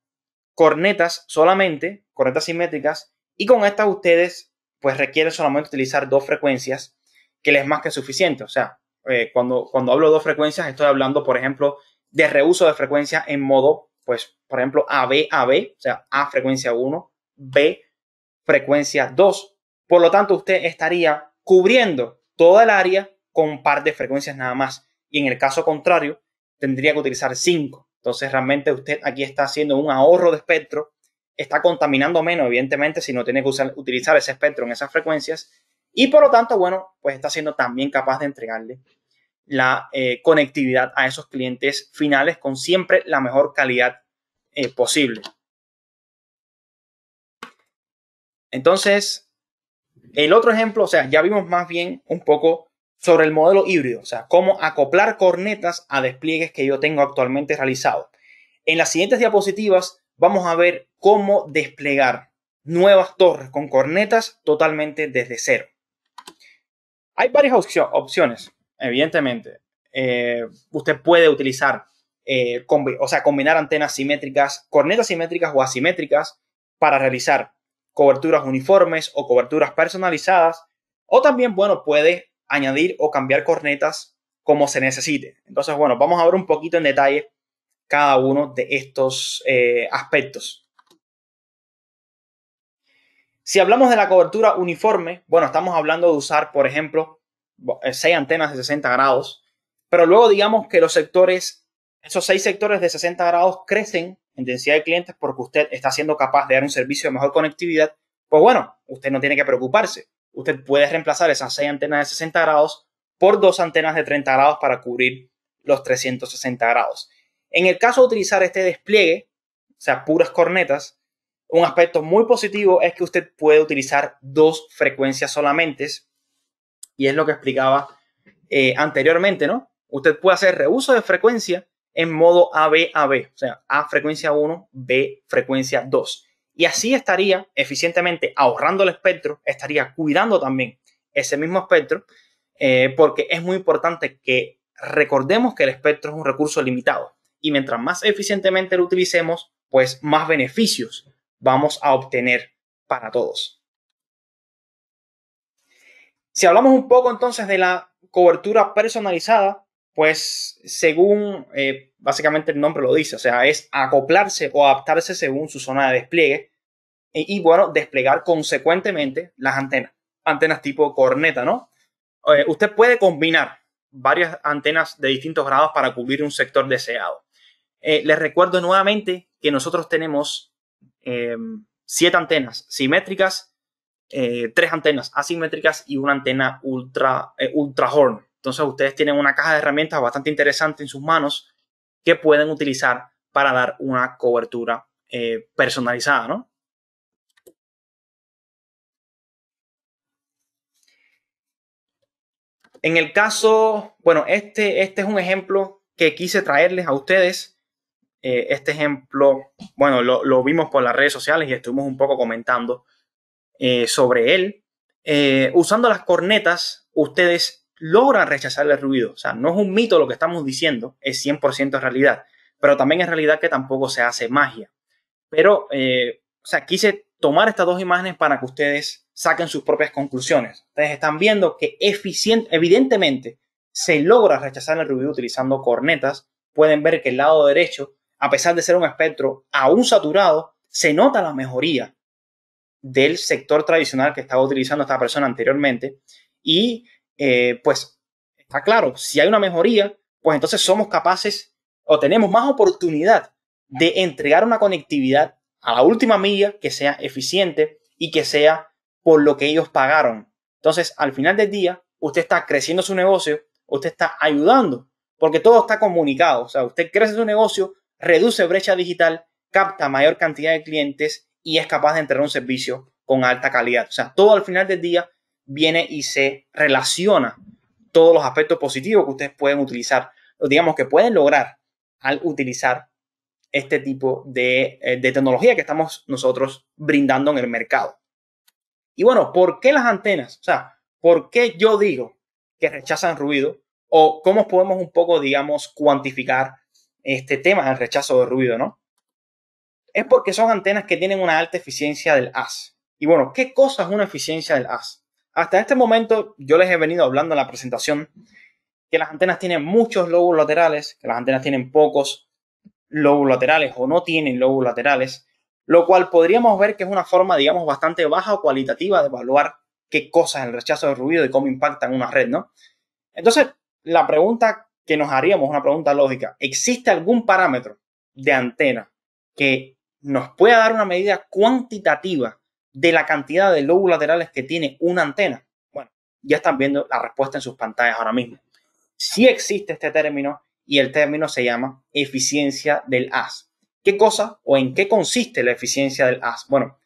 cornetas solamente, cornetas simétricas, y con estas ustedes pues requieren solamente utilizar dos frecuencias, que les es más que suficiente. O sea, eh, cuando, cuando hablo de dos frecuencias, estoy hablando, por ejemplo, de reuso de frecuencia en modo pues por ejemplo, b a B, o sea, A frecuencia 1, B frecuencia 2. Por lo tanto, usted estaría cubriendo toda el área con un par de frecuencias nada más. Y en el caso contrario, tendría que utilizar 5. Entonces, realmente usted aquí está haciendo un ahorro de espectro, está contaminando menos, evidentemente, si no tiene que usar, utilizar ese espectro en esas frecuencias. Y por lo tanto, bueno, pues está siendo también capaz de entregarle la eh, conectividad a esos clientes finales con siempre la mejor calidad eh, posible. Entonces, el otro ejemplo, o sea, ya vimos más bien un poco sobre el modelo híbrido, o sea, cómo acoplar cornetas a despliegues que yo tengo actualmente realizado. En las siguientes diapositivas vamos a ver cómo desplegar nuevas torres con cornetas totalmente desde cero. Hay varias opciones, evidentemente. Eh, usted puede utilizar eh, o sea, combinar antenas simétricas, cornetas simétricas o asimétricas para realizar coberturas uniformes o coberturas personalizadas. O también, bueno, puede añadir o cambiar cornetas como se necesite. Entonces, bueno, vamos a ver un poquito en detalle cada uno de estos eh, aspectos. Si hablamos de la cobertura uniforme, bueno, estamos hablando de usar, por ejemplo, 6 eh, antenas de 60 grados, pero luego digamos que los sectores esos seis sectores de 60 grados crecen en densidad de clientes porque usted está siendo capaz de dar un servicio de mejor conectividad. Pues bueno, usted no tiene que preocuparse. Usted puede reemplazar esas seis antenas de 60 grados por dos antenas de 30 grados para cubrir los 360 grados. En el caso de utilizar este despliegue, o sea, puras cornetas, un aspecto muy positivo es que usted puede utilizar dos frecuencias solamente. Y es lo que explicaba eh, anteriormente, ¿no? Usted puede hacer reuso de frecuencia en modo ABAB, a B, o sea, A frecuencia 1, B frecuencia 2. Y así estaría eficientemente ahorrando el espectro, estaría cuidando también ese mismo espectro, eh, porque es muy importante que recordemos que el espectro es un recurso limitado y mientras más eficientemente lo utilicemos, pues más beneficios vamos a obtener para todos. Si hablamos un poco entonces de la cobertura personalizada, pues según eh, básicamente el nombre lo dice, o sea, es acoplarse o adaptarse según su zona de despliegue y, bueno, desplegar consecuentemente las antenas, antenas tipo corneta, ¿no? Eh, usted puede combinar varias antenas de distintos grados para cubrir un sector deseado. Eh, les recuerdo nuevamente que nosotros tenemos siete antenas simétricas, tres antenas asimétricas y una antena ultra, ultra horn entonces ustedes tienen una caja de herramientas bastante interesante en sus manos que pueden utilizar para dar una cobertura eh, personalizada, En el caso, bueno, este, este es un ejemplo que quise traerles a ustedes. Eh, este ejemplo, bueno, lo, vimos por las redes sociales y estuvimos un poco comentando eh, sobre él. usando las cornetas, ustedes logran rechazar el ruido. O sea, no es un mito lo que estamos diciendo, es 100% realidad, pero también es realidad que tampoco se hace magia. Pero, eh, o sea, quise tomar estas dos imágenes para que ustedes saquen sus propias conclusiones. Ustedes están viendo que evidentemente se logra rechazar el ruido utilizando cornetas. Pueden ver que el lado derecho, a pesar de ser un espectro aún saturado, se nota la mejoría del sector tradicional que estaba utilizando esta persona anteriormente y eh, pues está claro, si hay una mejoría, pues entonces somos capaces o tenemos más oportunidad de entregar una conectividad a la última milla que sea eficiente y que sea por lo que ellos pagaron. Entonces, al final del día, usted está creciendo su negocio, usted está ayudando, porque todo está comunicado. O sea, usted crece su negocio, reduce brecha digital, capta mayor cantidad de clientes y es capaz de entregar un servicio con alta calidad. O sea, todo al final del día viene y se relaciona todos los aspectos positivos que ustedes pueden utilizar, digamos que pueden lograr al utilizar este tipo eh, de, tecnología que estamos nosotros brindando en el mercado. Y bueno, ¿por qué las antenas? O sea, ¿por qué yo digo que rechazan ruido? ¿O cómo podemos un poco, digamos, cuantificar este tema del rechazo de ruido, no? Es porque son antenas que tienen una alta eficiencia del AS. Y bueno, ¿qué cosa es una eficiencia del AS? Hasta este momento yo les he venido hablando en la presentación que las antenas tienen muchos lóbulos laterales, que las antenas tienen pocos lóbulos laterales o no tienen lóbulos laterales, lo cual podríamos ver que es una forma, digamos, bastante baja o cualitativa de evaluar qué cosas el rechazo de ruido y cómo impactan una red, ¿no? Entonces, la pregunta que nos haríamos, una pregunta lógica, ¿existe algún parámetro de antena que nos pueda dar una medida cuantitativa de la cantidad de lóbulos laterales que tiene una antena? Bueno, ya están viendo la respuesta en sus pantallas ahora mismo. Sí existe este término y el término se llama eficiencia del AS. ¿Qué cosa o en qué consiste la eficiencia del AS? Bueno,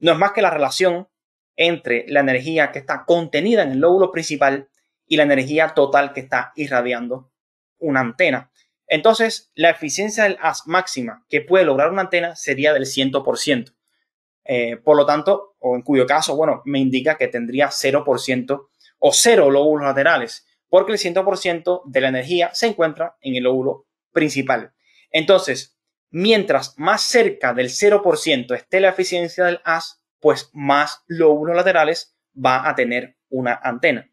no es más que la relación entre la energía que está contenida en el lóbulo principal y la energía total que está irradiando una antena. Entonces, la eficiencia del AS máxima que puede lograr una antena sería del 100%. Eh, por lo tanto, o en cuyo caso, bueno, me indica que tendría 0% o 0 lóbulos laterales, porque el 100% de la energía se encuentra en el lóbulo principal. Entonces, mientras más cerca del 0% esté la eficiencia del AS, pues más lóbulos laterales va a tener una antena.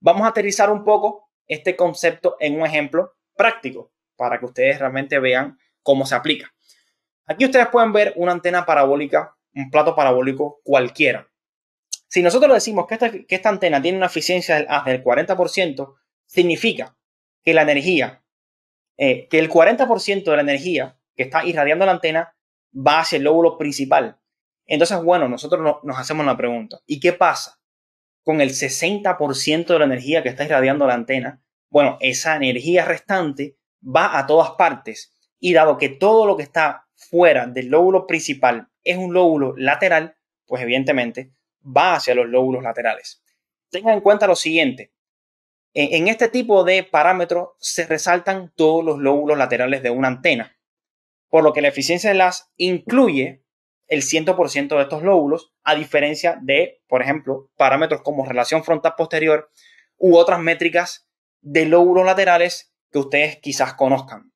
Vamos a aterrizar un poco este concepto en un ejemplo práctico para que ustedes realmente vean cómo se aplica. Aquí ustedes pueden ver una antena parabólica un plato parabólico cualquiera. Si nosotros decimos que esta, antena tiene una eficiencia del, del 40%, significa que la energía, eh, que el 40% de la energía que está irradiando la antena va hacia el lóbulo principal. Entonces, bueno, nosotros nos hacemos la pregunta, ¿y qué pasa con el 60% de la energía que está irradiando la antena? Bueno, esa energía restante va a todas partes y dado que todo lo que está fuera del lóbulo principal es un lóbulo lateral, pues evidentemente va hacia los lóbulos laterales. Tengan en cuenta lo siguiente. En este tipo de parámetros se resaltan todos los lóbulos laterales de una antena, por lo que la eficiencia de las incluye el 100% de estos lóbulos, a diferencia de, por ejemplo, parámetros como relación frontal-posterior u otras métricas de lóbulos laterales que ustedes quizás conozcan.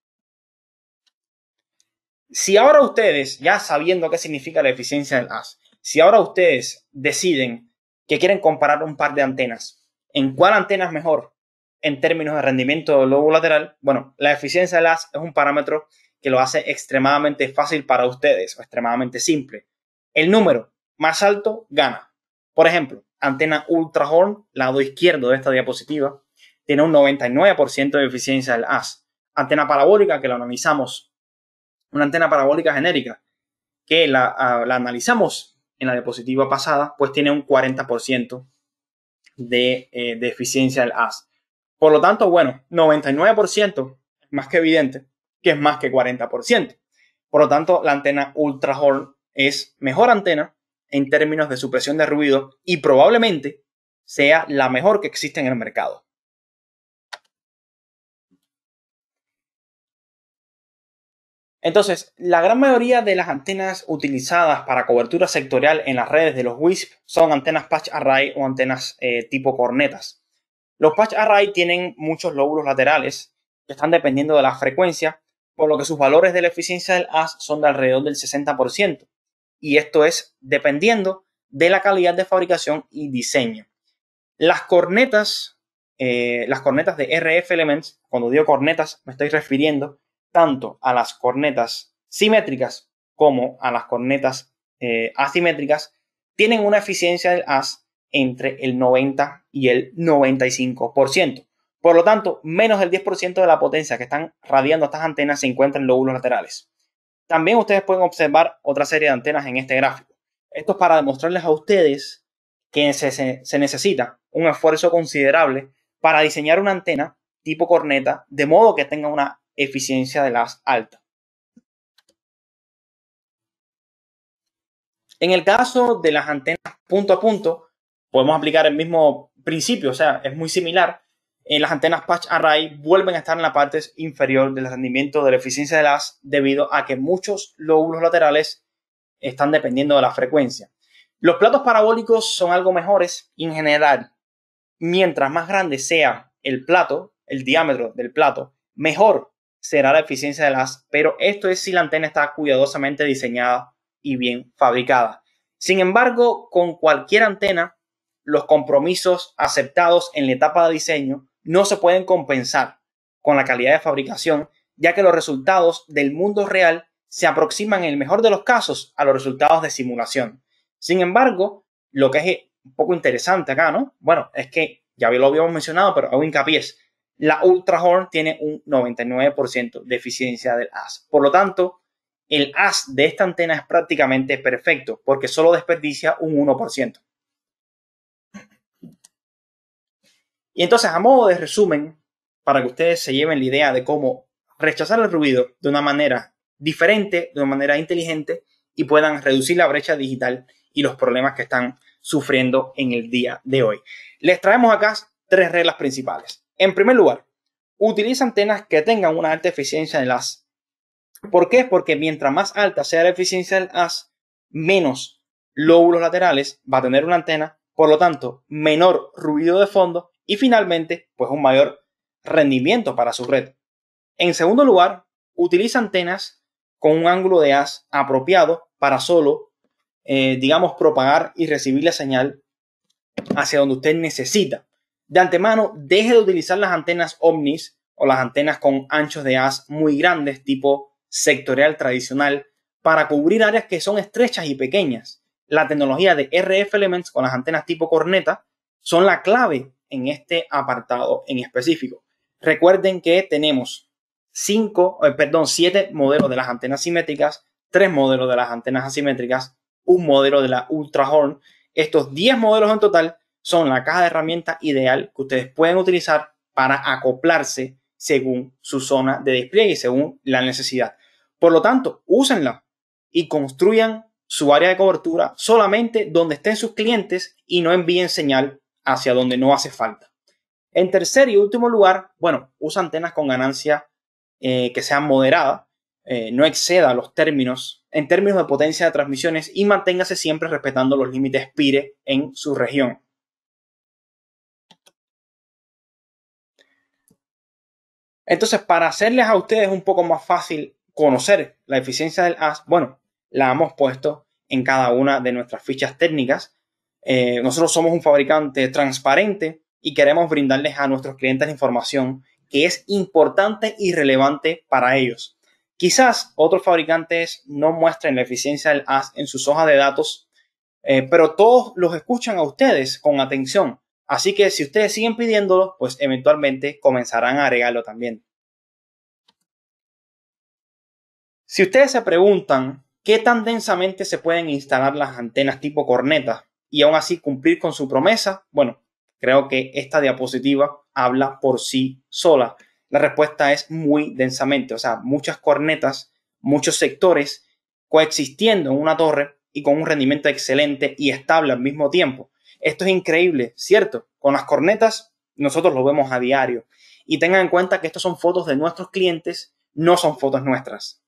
Si ahora ustedes, ya sabiendo qué significa la eficiencia del AS, si ahora ustedes deciden que quieren comparar un par de antenas, ¿en cuál antena es mejor en términos de rendimiento del lobo lateral? Bueno, la eficiencia del AS es un parámetro que lo hace extremadamente fácil para ustedes o extremadamente simple. El número más alto gana. Por ejemplo, antena ultra horn lado izquierdo de esta diapositiva, tiene un 99% de eficiencia del AS. Antena parabólica, que la analizamos una antena parabólica genérica, que la, analizamos en la diapositiva pasada, pues tiene un 40% de, eh, de, eficiencia del AS. Por lo tanto, bueno, 99% más que evidente que es más que 40%. Por lo tanto, la antena Ultra Horn es mejor antena en términos de supresión de ruido y probablemente sea la mejor que existe en el mercado. Entonces, la gran mayoría de las antenas utilizadas para cobertura sectorial en las redes de los WISP son antenas patch array o antenas eh, tipo cornetas. Los patch array tienen muchos lóbulos laterales que están dependiendo de la frecuencia, por lo que sus valores de la eficiencia del AS son de alrededor del 60%, y esto es dependiendo de la calidad de fabricación y diseño. Las cornetas, eh, las cornetas de RF Elements, cuando digo cornetas me estoy refiriendo tanto a las cornetas simétricas como a las cornetas eh, asimétricas, tienen una eficiencia del AS entre el 90 y el 95%. Por lo tanto, menos del 10% de la potencia que están radiando estas antenas se encuentra en lóbulos laterales. También ustedes pueden observar otra serie de antenas en este gráfico. Esto es para demostrarles a ustedes que se necesita un esfuerzo considerable para diseñar una antena tipo corneta de modo que tenga una eficiencia de las alta. En el caso de las antenas punto a punto, podemos aplicar el mismo principio, o sea, es muy similar. En eh, las antenas patch array vuelven a estar en la parte inferior del rendimiento de la eficiencia de las debido a que muchos lóbulos laterales están dependiendo de la frecuencia. Los platos parabólicos son algo mejores en general. Mientras más grande sea el plato, el diámetro del plato, mejor será la eficiencia de las, pero esto es si la antena está cuidadosamente diseñada y bien fabricada. Sin embargo, con cualquier antena, los compromisos aceptados en la etapa de diseño no se pueden compensar con la calidad de fabricación, ya que los resultados del mundo real se aproximan en el mejor de los casos a los resultados de simulación. Sin embargo, lo que es un poco interesante acá, ¿no? Bueno, es que ya lo habíamos mencionado, pero hago hincapié la Ultra Horn tiene un 99% de eficiencia del AS. Por lo tanto, el AS de esta antena es prácticamente perfecto porque solo desperdicia un 1%. Y entonces, a modo de resumen, para que ustedes se lleven la idea de cómo rechazar el ruido de una manera diferente, de una manera inteligente, y puedan reducir la brecha digital y los problemas que están sufriendo en el día de hoy. Les traemos acá tres reglas principales. En primer lugar, utiliza antenas que tengan una alta eficiencia del haz. ¿Por qué? Porque mientras más alta sea la eficiencia del haz, menos lóbulos laterales va a tener una antena, por lo tanto, menor ruido de fondo y finalmente, pues un mayor rendimiento para su red. En segundo lugar, utiliza antenas con un ángulo de haz apropiado para solo, eh, digamos, propagar y recibir la señal hacia donde usted necesita de antemano, deje de utilizar las antenas omnis o las antenas con anchos de haz muy grandes, tipo sectorial tradicional, para cubrir áreas que son estrechas y pequeñas. La tecnología de RF Elements con las antenas tipo corneta son la clave en este apartado en específico. Recuerden que tenemos cinco, eh, modelos de las antenas simétricas, tres modelos de las antenas asimétricas, un modelo de la Ultra Horn, Estos 10 modelos en total son la caja de herramientas ideal que ustedes pueden utilizar para acoplarse según su zona de despliegue y según la necesidad. Por lo tanto, úsenla y construyan su área de cobertura solamente donde estén sus clientes y no envíen señal hacia donde no hace falta. En tercer y último lugar, bueno, usa antenas con ganancia eh, que sean moderadas, eh, no exceda los términos en términos de potencia de transmisiones y manténgase siempre respetando los límites PIRE en su región. Entonces, para hacerles a ustedes un poco más fácil conocer la eficiencia del AS, bueno, la hemos puesto en cada una de nuestras fichas técnicas. Eh, nosotros somos un fabricante transparente y queremos brindarles a nuestros clientes información que es importante y relevante para ellos. Quizás otros fabricantes no muestren la eficiencia del AS en sus hojas de datos, eh, pero todos los escuchan a ustedes con atención Así que si ustedes siguen pidiéndolo, pues eventualmente comenzarán a agregarlo también. Si ustedes se preguntan qué tan densamente se pueden instalar las antenas tipo corneta y aún así cumplir con su promesa, bueno, creo que esta diapositiva habla por sí sola. La respuesta es muy densamente, o sea, muchas cornetas, muchos sectores coexistiendo en una torre y con un rendimiento excelente y estable al mismo tiempo. Esto es increíble, ¿cierto? Con las cornetas nosotros lo vemos a diario. Y tengan en cuenta que estas son fotos de nuestros clientes, no son fotos nuestras.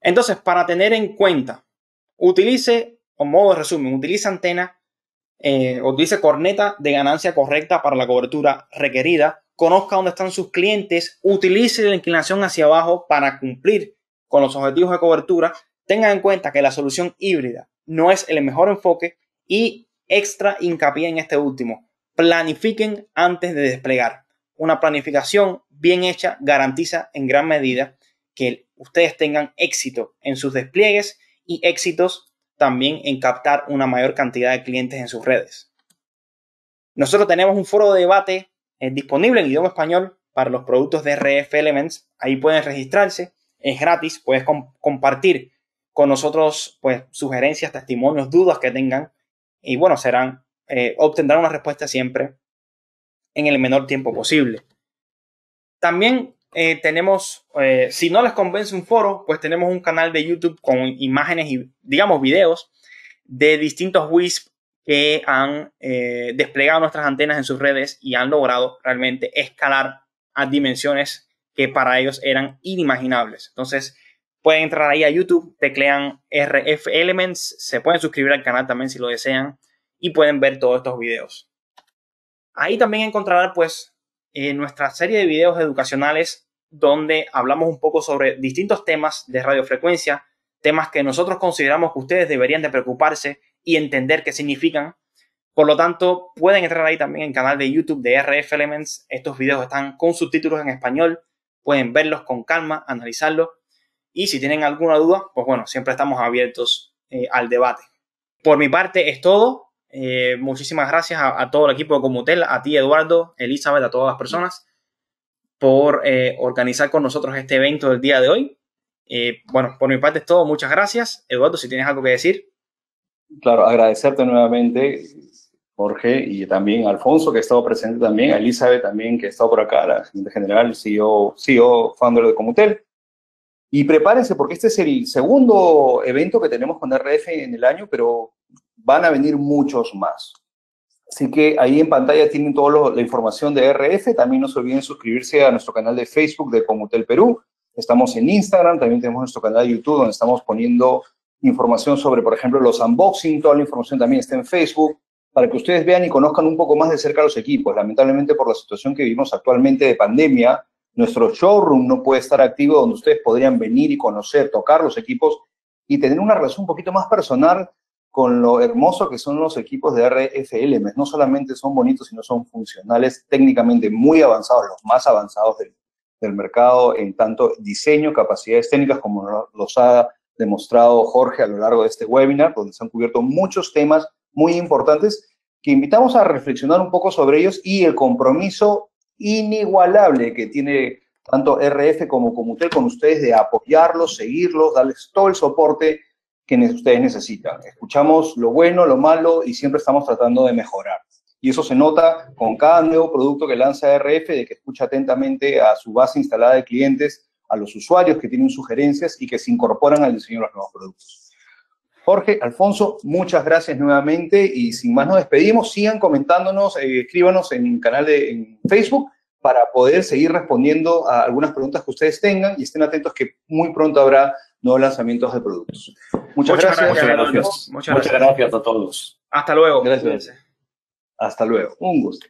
Entonces, para tener en cuenta, utilice, o modo de resumen, utilice antena, eh, utilice corneta de ganancia correcta para la cobertura requerida, conozca dónde están sus clientes, utilice la inclinación hacia abajo para cumplir con los objetivos de cobertura Tengan en cuenta que la solución híbrida no es el mejor enfoque y extra hincapié en este último. Planifiquen antes de desplegar. Una planificación bien hecha garantiza en gran medida que ustedes tengan éxito en sus despliegues y éxitos también en captar una mayor cantidad de clientes en sus redes. Nosotros tenemos un foro de debate eh, disponible en idioma español para los productos de RF Elements. Ahí pueden registrarse, es gratis, puedes compartir con nosotros pues sugerencias, testimonios, dudas que tengan y bueno, serán, eh, obtendrán una respuesta siempre en el menor tiempo posible. También eh, tenemos, eh, si no les convence un foro, pues tenemos un canal de YouTube con imágenes y, digamos, videos de distintos WISP que han desplegado nuestras antenas en sus redes y han logrado realmente escalar a dimensiones que para ellos eran inimaginables. Entonces, Pueden entrar ahí a YouTube, teclean RF Elements, se pueden suscribir al canal también si lo desean y pueden ver todos estos videos. Ahí también encontrarán pues eh, nuestra serie de videos educacionales donde hablamos un poco sobre distintos temas de radiofrecuencia, temas que nosotros consideramos que ustedes deberían de preocuparse y entender qué significan. Por lo tanto, pueden entrar ahí también en el canal de YouTube de RF Elements. Estos videos están con subtítulos en español. Pueden verlos con calma, analizarlos y si tienen alguna duda, pues bueno, siempre estamos abiertos eh, al debate. Por mi parte es todo. Eh, muchísimas gracias a, todo el equipo de Comutel, a ti Eduardo, Elizabeth, a todas las personas por eh, organizar con nosotros este evento del día de hoy. bueno, por mi parte es todo. Muchas gracias. Eduardo, si tienes algo que decir. Claro, agradecerte nuevamente, Jorge, y también a Alfonso, que ha estado presente también, a Elizabeth también, que ha estado por acá, la gente general, CEO, CEO founder de Comutel. Y prepárense porque este es el segundo evento que tenemos con RF en el año, pero van a venir muchos más. Así que ahí en pantalla tienen toda la información de RF. También no se olviden suscribirse a nuestro canal de Facebook de Comutel Perú. Estamos en Instagram, también tenemos nuestro canal de YouTube donde estamos poniendo información sobre, por ejemplo, los unboxing. Toda la información también está en Facebook para que ustedes vean y conozcan un poco más de cerca los equipos. Lamentablemente por la situación que vivimos actualmente de pandemia, nuestro showroom no puede estar activo donde ustedes podrían venir y conocer, tocar los equipos y tener una relación un poquito más personal con lo hermoso que son los equipos de RFLM. No solamente son bonitos, sino son funcionales, técnicamente muy avanzados, los más avanzados del, del mercado en tanto diseño, capacidades técnicas, como los ha demostrado Jorge a lo largo de este webinar, donde se han cubierto muchos temas muy importantes que invitamos a reflexionar un poco sobre ellos y el compromiso inigualable que tiene tanto RF como Comutel con ustedes de apoyarlos, seguirlos, darles todo el soporte que ustedes necesitan. Escuchamos lo bueno, lo malo y siempre estamos tratando de mejorar. Y eso se nota con cada nuevo producto que lanza RF, de que escucha atentamente a su base instalada de clientes, a los usuarios que tienen sugerencias y que se incorporan al diseño de los nuevos productos. Jorge, Alfonso, muchas gracias nuevamente y sin más nos despedimos. Sigan comentándonos, eh, escríbanos en el canal de en Facebook para poder seguir respondiendo a algunas preguntas que ustedes tengan y estén atentos que muy pronto habrá nuevos lanzamientos de productos. Muchas, gracias. Muchas gracias. Muchas gracias a todos. Hasta luego. Gracias. Hasta luego. Un gusto.